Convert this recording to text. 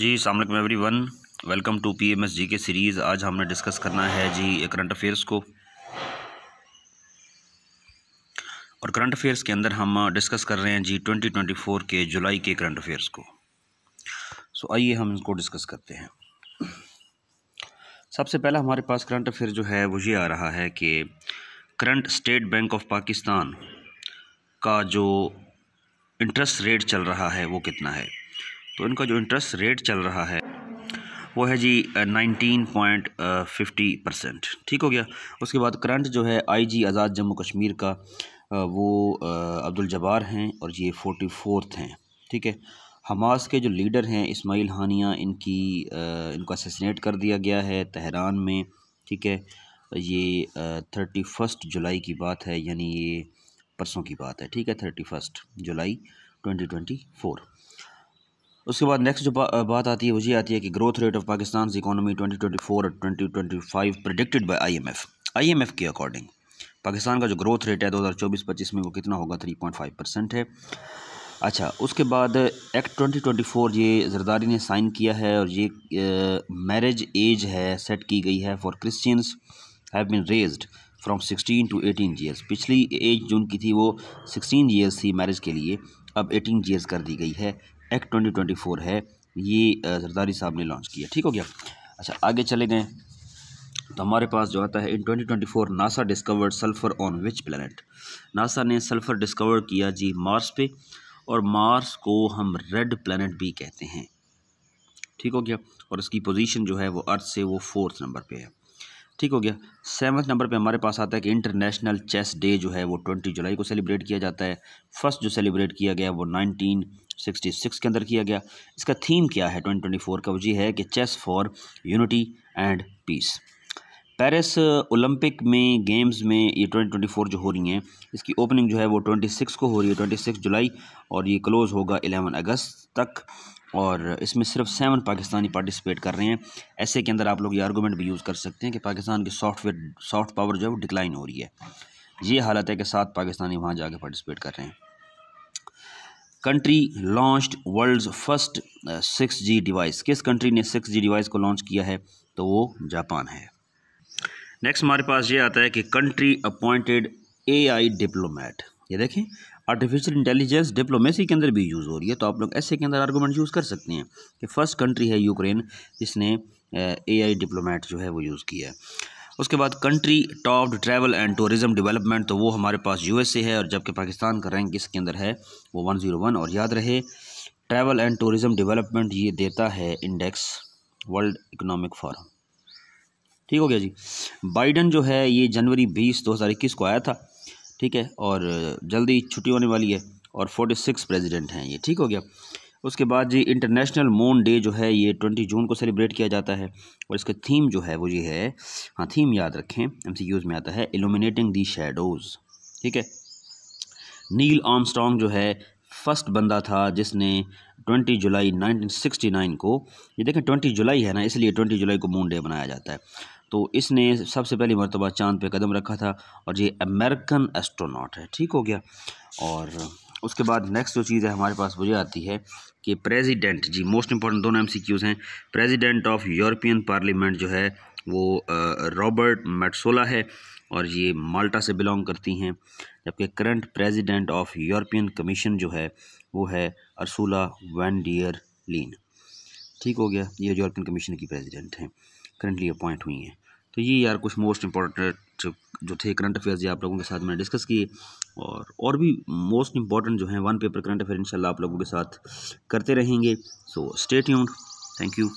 जी सलामकुम everyone welcome to P M S G K series आज हमने discuss करना है जी करंट अफेयर्स को और करंट अफेयर्स के अंदर हम डिस्कस कर रहे हैं जी ट्वेंटी ट्वेंटी फ़ोर के जुलाई के करंट अफेयर्स को सो आइए हम इनको डिस्कस करते हैं सबसे पहला हमारे पास करंट अफेयर जो है वो ये आ रहा है कि current State Bank of Pakistan का जो इंटरेस्ट रेट चल रहा है वो कितना है तो इनका जो इंटरेस्ट रेट चल रहा है वो है जी नाइनटीन पॉइंट फिफ्टी परसेंट ठीक हो गया उसके बाद करंट जो है आईजी आज़ाद जम्मू कश्मीर का वो अब्दुल जबार हैं और ये फोर्टी फोर्थ हैं ठीक है हमास के जो लीडर हैं इस्माइल हानिया इनकी इनको असनेट कर दिया गया है तहरान में ठीक है ये थर्टी फर्स्ट जुलाई की बात है यानी ये परसों की बात है ठीक है thirty first July twenty twenty four उसके बाद नेक्स्ट जो बा, बात आती है वो ये आती है कि growth rate of Pakistan economy 2024 और M F I M F के अकॉर्डिंग पाकिस्तान का जो ग्रोथ रेट है 2024-25 में वो कितना होगा 3.5 परसेंट है अच्छा उसके बाद एक्ट 2024 ये जरदारी ने साइन किया है और ये मैरिज एज है सेट की गई है for Christians have been raised from 16 to 18 years पिछली एज जो उनकी थी वो 16 ईयर्स थी मैरिज के लिए अब 18 ईयर्स कर दी गई है एक्ट ट्वेंटी ट्वेंटी फोर है ये जरदारी साहब ने लॉन्च किया ठीक हो गया अच्छा आगे चले गए तो हमारे पास जो आता है in 2024 NASA discovered sulphur on which planet NASA ने सल्फ़र डिस्कवर किया जी मार्स पे और मार्स को हम रेड प्लानट भी कहते हैं ठीक हो गया और इसकी पोजीशन जो है वो अर्थ से वो फोर्थ नंबर पे है ठीक हो गया सेवन्थ नंबर पे हमारे पास आता है कि इंटरनेशनल चेस डे जो है वो ट्वेंटी जुलाई को सेलिब्रेट किया जाता है फर्स्ट जो सेलिब्रेट किया गया वो नाइनटीन सिक्स के अंदर किया गया इसका थीम क्या है 2024 का वो जी है कि chess for unity and peace Paris Olympic में गेम्स में ये 2024 जो हो रही हैं इसकी ओपनिंग जो है वो 26 को हो रही है 26 जुलाई और ये क्लोज़ होगा 11 अगस्त तक और इसमें सिर्फ सेवन पाकिस्तानी पार्टिसिपेट कर रहे हैं ऐसे के अंदर आप लोग ये आर्गूमेंट भी यूज़ कर सकते हैं कि पाकिस्तान की सॉफ्टवेयर सॉफ्ट पावर जो है वो डिक्लाइन हो रही है ये हालत है कि सात पाकिस्तानी वहाँ जाके पार्टिसिपेट कर रहे हैं country launched world's first six G device किस कंट्री ने सिक्स जी डिवाइस को लॉन्च किया है तो वो जापान है नेक्स्ट हमारे पास ये आता है कि कंट्री अपॉइंटेड एआई डिप्लोमेट ये देखें आर्टिफिशियल इंटेलिजेंस डिप्लोमेसी के अंदर भी यूज़ हो रही है तो आप लोग ऐसे के अंदर आर्गूमेंट यूज़ कर सकते हैं कि फ़र्स्ट कंट्री है यूक्रेन जिसने आई uh, डिप्लोमेट जो है वो यूज़ किया है उसके बाद country top travel and tourism development तो वो हमारे पास यूएसए है और जबकि पाकिस्तान का रैंक इसके अंदर है वो वन ज़ीरो वन और याद रहे ट्रैवल एंड टूरिज़म डेवलपमेंट ये देता है इंडेक्स वर्ल्ड इकनॉमिक फोरम ठीक हो गया जी बाइडन जो है ये जनवरी बीस दो हज़ार इक्कीस को आया था ठीक है और जल्दी छुट्टी होने वाली है और फोर्टी सिक्स प्रेजिडेंट हैं ये ठीक हो गया उसके बाद जी इंटरनेशनल मून डे जो है ये ट्वेंटी जून को सेलिब्रेट किया जाता है और इसका थीम जो है वो ये है हाँ थीम याद रखें एम में आता है एलोमिनेटिंग दी शेडोज़ ठीक है नील आर्मस्ट्रॉन्ग जो है फर्स्ट बंदा था जिसने 20 जुलाई 1969 को ये देखें 20 जुलाई है ना इसलिए 20 जुलाई को मून डे बनाया जाता है तो इसने सबसे पहली मरतबा चांद पे कदम रखा था और ये अमेरिकन एस्ट्रोनॉट है ठीक हो गया और उसके बाद नेक्स्ट जो चीज़ है हमारे पास वो ये आती है कि प्रेसिडेंट जी मोस्ट इंपॉर्टेंट दोनों एमसीक्यूज़ हैं प्रेसिडेंट ऑफ यूरोपियन पार्लियामेंट जो है वो रॉबर्ट मेटसोला है और ये माल्टा से बिलोंग करती हैं जबकि current president of European Commission जो है वो है अरसूला वैन डियर लीन ठीक हो गया ये यूरोपियन कमीशन की प्रेजिडेंट हैं करंटली अपॉइंट हुई हैं तो ये यार कुछ मोस्ट इंपॉर्टेंट कुछ जो थे करंट अफेयर्स ये आप लोगों के साथ मैंने डिस्कस किए और और भी मोस्ट इंपॉर्टेंट जो है वन पेपर करंट अफेयर इंशाल्लाह आप लोगों के साथ करते रहेंगे so stay tuned thank you